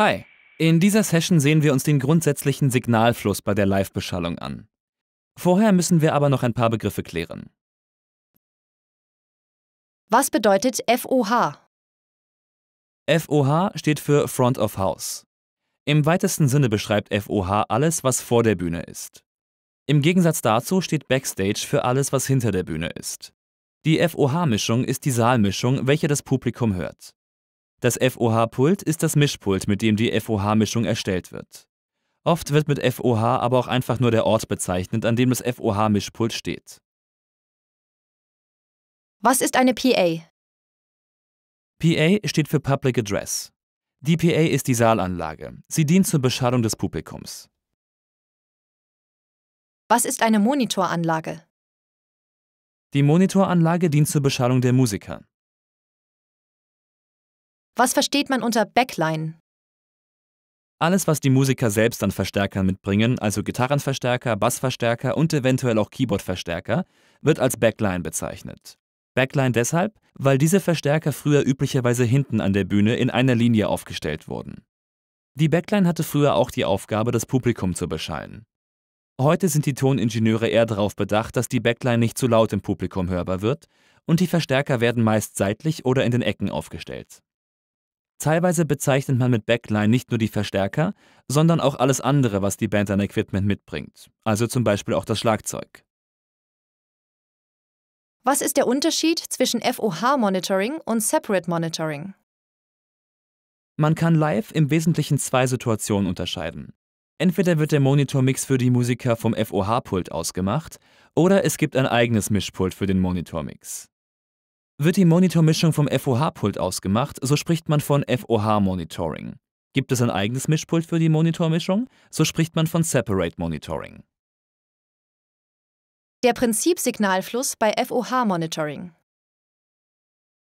Hi. In dieser Session sehen wir uns den grundsätzlichen Signalfluss bei der Live-Beschallung an. Vorher müssen wir aber noch ein paar Begriffe klären. Was bedeutet FOH? FOH steht für Front of House. Im weitesten Sinne beschreibt FOH alles, was vor der Bühne ist. Im Gegensatz dazu steht Backstage für alles, was hinter der Bühne ist. Die FOH-Mischung ist die Saalmischung, welche das Publikum hört. Das FOH-Pult ist das Mischpult, mit dem die FOH-Mischung erstellt wird. Oft wird mit FOH aber auch einfach nur der Ort bezeichnet, an dem das FOH-Mischpult steht. Was ist eine PA? PA steht für Public Address. Die PA ist die Saalanlage. Sie dient zur Beschallung des Publikums. Was ist eine Monitoranlage? Die Monitoranlage dient zur Beschallung der Musiker. Was versteht man unter Backline? Alles, was die Musiker selbst an Verstärkern mitbringen, also Gitarrenverstärker, Bassverstärker und eventuell auch Keyboardverstärker, wird als Backline bezeichnet. Backline deshalb, weil diese Verstärker früher üblicherweise hinten an der Bühne in einer Linie aufgestellt wurden. Die Backline hatte früher auch die Aufgabe, das Publikum zu beschallen. Heute sind die Toningenieure eher darauf bedacht, dass die Backline nicht zu laut im Publikum hörbar wird und die Verstärker werden meist seitlich oder in den Ecken aufgestellt. Teilweise bezeichnet man mit Backline nicht nur die Verstärker, sondern auch alles andere, was die Band an Equipment mitbringt, also zum Beispiel auch das Schlagzeug. Was ist der Unterschied zwischen FOH-Monitoring und Separate Monitoring? Man kann live im Wesentlichen zwei Situationen unterscheiden. Entweder wird der Monitormix für die Musiker vom FOH-Pult ausgemacht, oder es gibt ein eigenes Mischpult für den Monitormix. Wird die Monitormischung vom FOH-Pult ausgemacht, so spricht man von FOH-Monitoring. Gibt es ein eigenes Mischpult für die Monitormischung, so spricht man von Separate Monitoring. Der Prinzipsignalfluss bei FOH-Monitoring.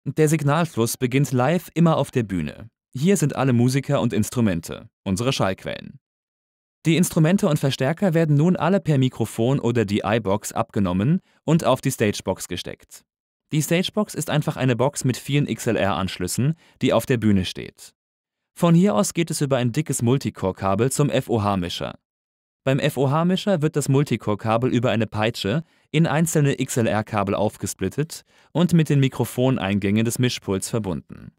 Der Signalfluss beginnt live immer auf der Bühne. Hier sind alle Musiker und Instrumente, unsere Schallquellen. Die Instrumente und Verstärker werden nun alle per Mikrofon oder DI-Box abgenommen und auf die Stagebox gesteckt. Die Stagebox ist einfach eine Box mit vielen XLR-Anschlüssen, die auf der Bühne steht. Von hier aus geht es über ein dickes Multicore-Kabel zum FOH-Mischer. Beim FOH-Mischer wird das Multicore-Kabel über eine Peitsche in einzelne XLR-Kabel aufgesplittet und mit den Mikrofoneingängen des Mischpults verbunden.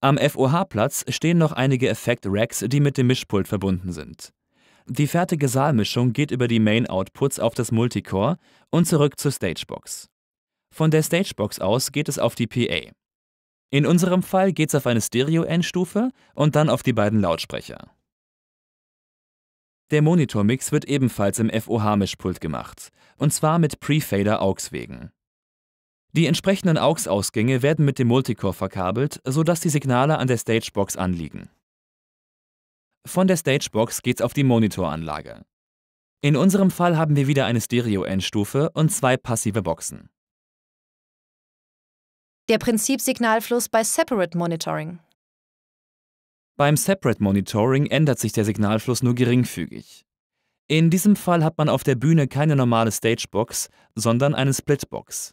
Am FOH-Platz stehen noch einige Effekt-Racks, die mit dem Mischpult verbunden sind. Die fertige Saalmischung geht über die Main-Outputs auf das Multicore und zurück zur Stagebox. Von der Stagebox aus geht es auf die PA. In unserem Fall geht es auf eine stereo endstufe und dann auf die beiden Lautsprecher. Der Monitormix wird ebenfalls im FOH-Mischpult gemacht, und zwar mit Pre-Fader AUX-Wegen. Die entsprechenden AUX-Ausgänge werden mit dem Multicore verkabelt, sodass die Signale an der Stagebox anliegen. Von der Stagebox geht's auf die Monitoranlage. In unserem Fall haben wir wieder eine stereo endstufe und zwei passive Boxen. Der Prinzipsignalfluss bei Separate Monitoring. Beim Separate Monitoring ändert sich der Signalfluss nur geringfügig. In diesem Fall hat man auf der Bühne keine normale Stagebox, sondern eine Splitbox.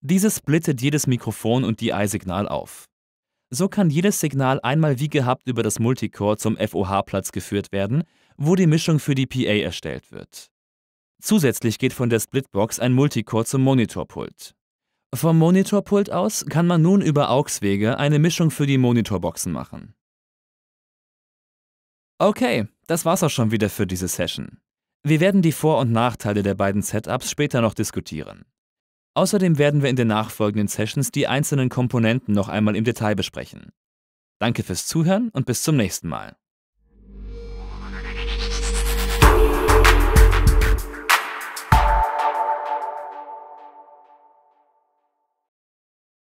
Diese splittet jedes Mikrofon und DI-Signal auf. So kann jedes Signal einmal wie gehabt über das Multicore zum FOH-Platz geführt werden, wo die Mischung für die PA erstellt wird. Zusätzlich geht von der Splitbox ein Multicore zum Monitorpult. Vom Monitorpult aus kann man nun über AUX-Wege eine Mischung für die Monitorboxen machen. Okay, das war's auch schon wieder für diese Session. Wir werden die Vor- und Nachteile der beiden Setups später noch diskutieren. Außerdem werden wir in den nachfolgenden Sessions die einzelnen Komponenten noch einmal im Detail besprechen. Danke fürs Zuhören und bis zum nächsten Mal.